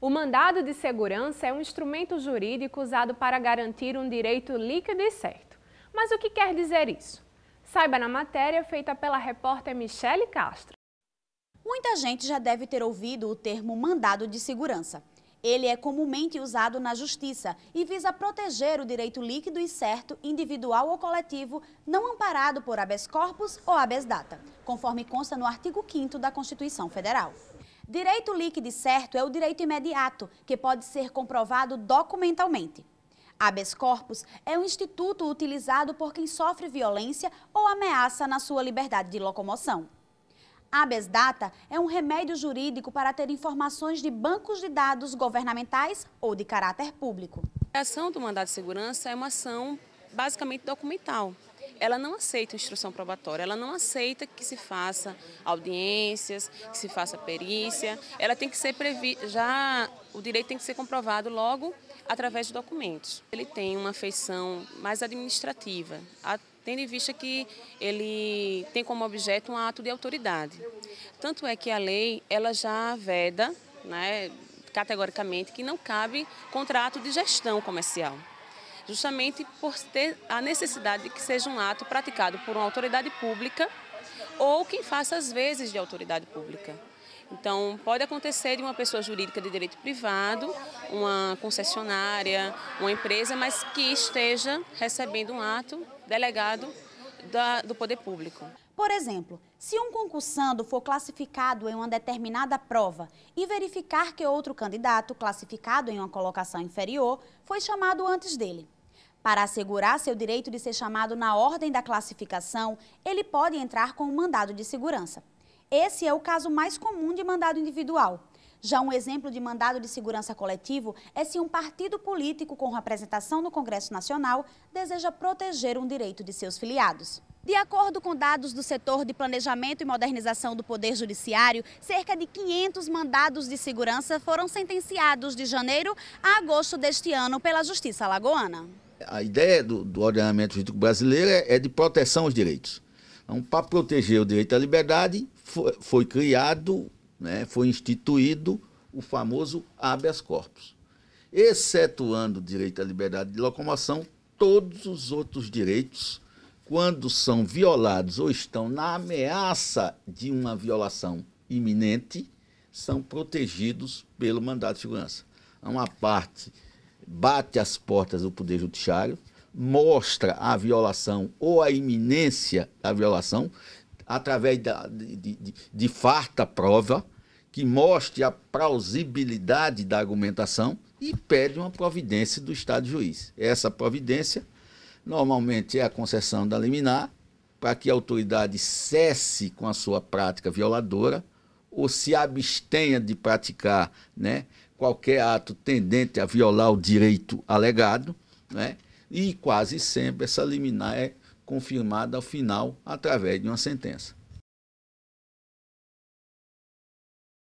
O mandado de segurança é um instrumento jurídico usado para garantir um direito líquido e certo. Mas o que quer dizer isso? Saiba na matéria feita pela repórter Michele Castro. Muita gente já deve ter ouvido o termo mandado de segurança. Ele é comumente usado na justiça e visa proteger o direito líquido e certo, individual ou coletivo, não amparado por habeas corpus ou habeas data, conforme consta no artigo 5 da Constituição Federal. Direito líquido certo é o direito imediato, que pode ser comprovado documentalmente. Habeas corpus é um instituto utilizado por quem sofre violência ou ameaça na sua liberdade de locomoção. Habeas data é um remédio jurídico para ter informações de bancos de dados governamentais ou de caráter público. A ação do mandado de segurança é uma ação basicamente documental ela não aceita instrução probatória, ela não aceita que se faça audiências, que se faça perícia. Ela tem que ser previ... já o direito tem que ser comprovado logo através de documentos. Ele tem uma feição mais administrativa, tendo em vista que ele tem como objeto um ato de autoridade. Tanto é que a lei ela já veda, né, categoricamente, que não cabe contrato de gestão comercial justamente por ter a necessidade de que seja um ato praticado por uma autoridade pública ou quem faça as vezes de autoridade pública. Então, pode acontecer de uma pessoa jurídica de direito privado, uma concessionária, uma empresa, mas que esteja recebendo um ato delegado da, do poder público. Por exemplo, se um concursando for classificado em uma determinada prova e verificar que outro candidato classificado em uma colocação inferior foi chamado antes dele, para assegurar seu direito de ser chamado na ordem da classificação, ele pode entrar com um mandado de segurança. Esse é o caso mais comum de mandado individual. Já um exemplo de mandado de segurança coletivo é se um partido político com representação no Congresso Nacional deseja proteger um direito de seus filiados. De acordo com dados do setor de planejamento e modernização do Poder Judiciário, cerca de 500 mandados de segurança foram sentenciados de janeiro a agosto deste ano pela Justiça Alagoana a ideia do, do ordenamento jurídico brasileiro é, é de proteção aos direitos. Então, para proteger o direito à liberdade, foi, foi criado, né, foi instituído o famoso habeas corpus. Excetuando o direito à liberdade de locomoção, todos os outros direitos, quando são violados ou estão na ameaça de uma violação iminente, são protegidos pelo mandado de segurança. Há uma parte bate as portas do Poder Judiciário, mostra a violação ou a iminência da violação através da, de, de, de farta prova, que mostre a plausibilidade da argumentação e pede uma providência do Estado juiz. Essa providência normalmente é a concessão da liminar para que a autoridade cesse com a sua prática violadora ou se abstenha de praticar né, qualquer ato tendente a violar o direito alegado, né? e quase sempre essa liminar é confirmada ao final através de uma sentença.